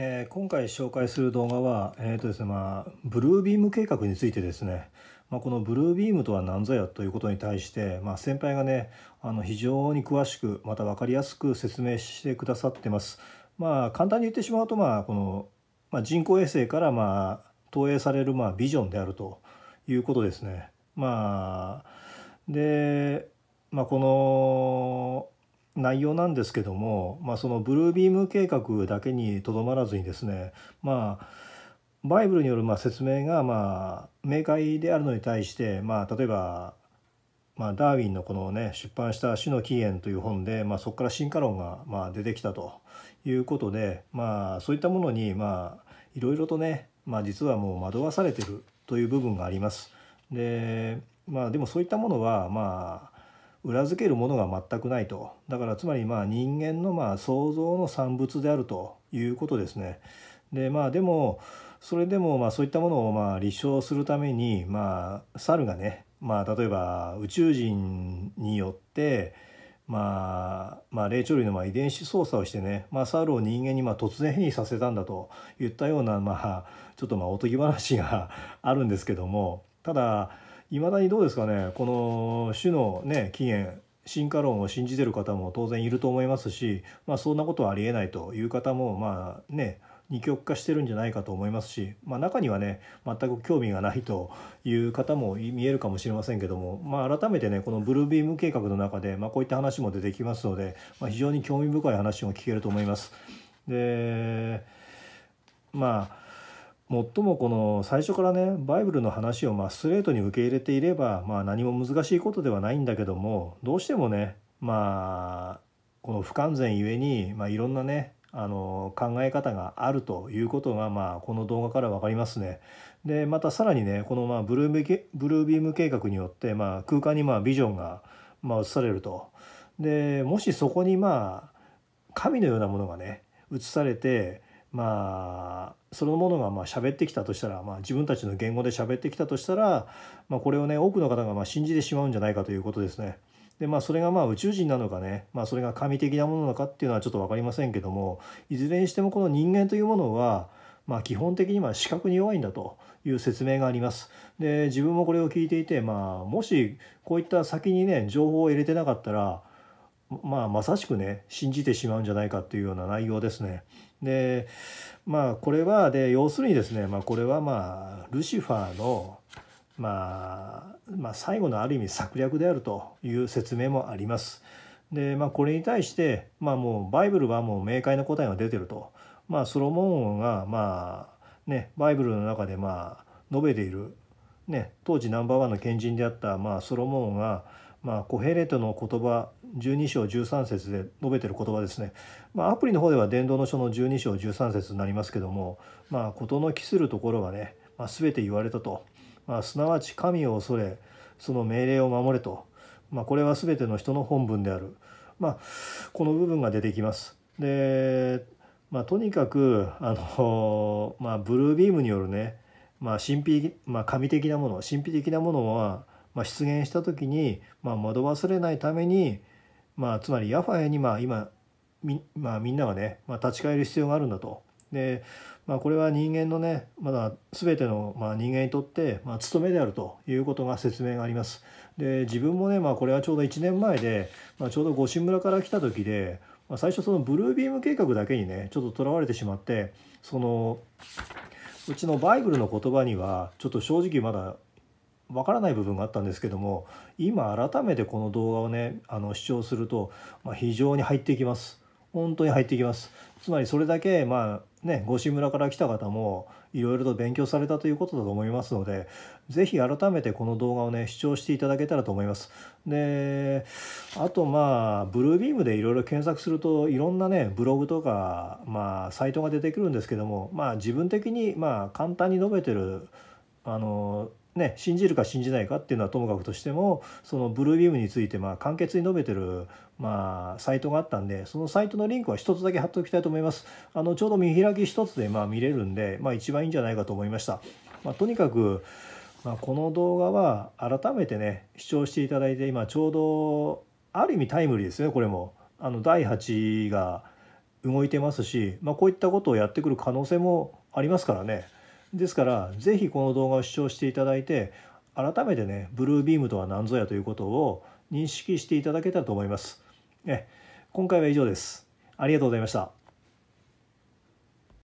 えー、今回紹介する動画は、えーとですねまあ、ブルービーム計画についてですね、まあ、このブルービームとは何ぞやということに対して、まあ、先輩がねあの非常に詳しくまた分かりやすく説明してくださってます。まあ、簡単に言ってしまうと、まあこのまあ、人工衛星からまあ投影されるまあビジョンであるということですね。まあ、で、まあ、この内容なんですけども、まあ、そのブルービーム計画だけにとどまらずにですね、まあ、バイブルによるま説明がまあ明快であるのに対して、まあ、例えば、まあ、ダーウィンのこのね出版した「死の起源」という本で、まあ、そこから進化論がまあ出てきたということで、まあ、そういったものにまあいろいろとね、まあ、実はもう惑わされてるという部分があります。でまあ、でもそういったものは、まあ裏付けるものが全くないとだからつまりまあ人間のまあ想像の産物であるということですね。でまあでもそれでもまあそういったものをまあ立証するためにまあ猿がねまあ例えば宇宙人によってまあ、まあ、霊長類のまあ遺伝子操作をしてね、まあ、猿を人間にまあ突然変異させたんだといったような、まあ、ちょっとまあおとぎ話があるんですけどもただいまだにどうですかねこの種の、ね、起源進化論を信じてる方も当然いると思いますし、まあ、そんなことはありえないという方もまあね二極化してるんじゃないかと思いますし、まあ、中にはね全く興味がないという方も見えるかもしれませんけども、まあ、改めてねこのブルービーム計画の中で、まあ、こういった話も出てきますので、まあ、非常に興味深い話も聞けると思います。でまあもっともこの最初からねバイブルの話をまストレートに受け入れていれば、まあ、何も難しいことではないんだけどもどうしてもねまあこの不完全ゆえに、まあ、いろんなねあの考え方があるということが、まあ、この動画から分かりますね。でまたさらにねこのまあブルールービーム計画によって、まあ、空間にまあビジョンがま映されると。でもしそこにまあ神のようなものがね映されてまあそのものがまあ喋ってきたとしたら、まあ、自分たちの言語で喋ってきたとしたら、まあ、これをね多くの方がまあ信じてしまうんじゃないかということですね。でまあ、それがまあ宇宙人なのかね、まあ、それが神的なものなのかっていうのはちょっと分かりませんけどもいずれにしてもこの人間というものは、まあ、基本的には視覚に弱いんだという説明があります。で自分もこれを聞いていて、まあ、もしこういった先にね情報を入れてなかったらまあ、まさしくね信じてしまうんじゃないかっていうような内容ですね。でまあこれはで要するにですね、まあ、これはまあルシファーの、まあ、まあ最後のある意味策略であるという説明もあります。でまあこれに対して、まあ、もうバイブルはもう明快な答えが出てると。まあ、ソロモンがまあねバイブルの中でまあ述べている、ね、当時ナンバーワンの賢人であったまあソロモンがまあコヘレトの言葉12章13節で述べている言葉ですね、まあ、アプリの方では伝道の書の12章13節になりますけども、まあ、事の期するところはね、まあ、全て言われたと、まあ、すなわち神を恐れその命令を守れと、まあ、これは全ての人の本文である、まあ、この部分が出てきます。で、まあ、とにかくあの、まあ、ブルービームによるね、まあ神秘まあ、神的なもの神秘的なものは、まあ、出現した時に、まあ、惑わされないために、まあ、つまりヤファヤにまあ今み,、まあ、みんながね、まあ、立ち返る必要があるんだと。でまあ、これは人間のねまだ全ての、まあ、人間にとって、まあ、務めであるということが説明があります。で自分もね、まあ、これはちょうど1年前で、まあ、ちょうど五神村から来た時で、まあ、最初そのブルービーム計画だけにねちょっととらわれてしまってそのうちのバイブルの言葉にはちょっと正直まだわからない部分があったんですけども今改めてこの動画をねあの視聴すると、まあ、非常に入ってきます本当に入ってきますつまりそれだけまあね五島村から来た方もいろいろと勉強されたということだと思いますので是非改めてこの動画をね視聴していただけたらと思いますであとまあブルービームでいろいろ検索するといろんなねブログとかまあサイトが出てくるんですけどもまあ自分的にまあ簡単に述べてるあのね、信じるか信じないかっていうのはともかくとしてもそのブルービームについてまあ簡潔に述べてる、まあ、サイトがあったんでそのサイトのリンクは一つだけ貼っておきたいと思いますあのちょうど見開き一つでまあ見れるんで、まあ、一番いいんじゃないかと思いました、まあ、とにかく、まあ、この動画は改めてね視聴していただいて今ちょうどある意味タイムリーですねこれもあの第8が動いてますし、まあ、こういったことをやってくる可能性もありますからね。ですから是非この動画を視聴していただいて改めてねブルービームとは何ぞやということを認識していただけたらと思います。ね、今回は以上です。ありがとうございました。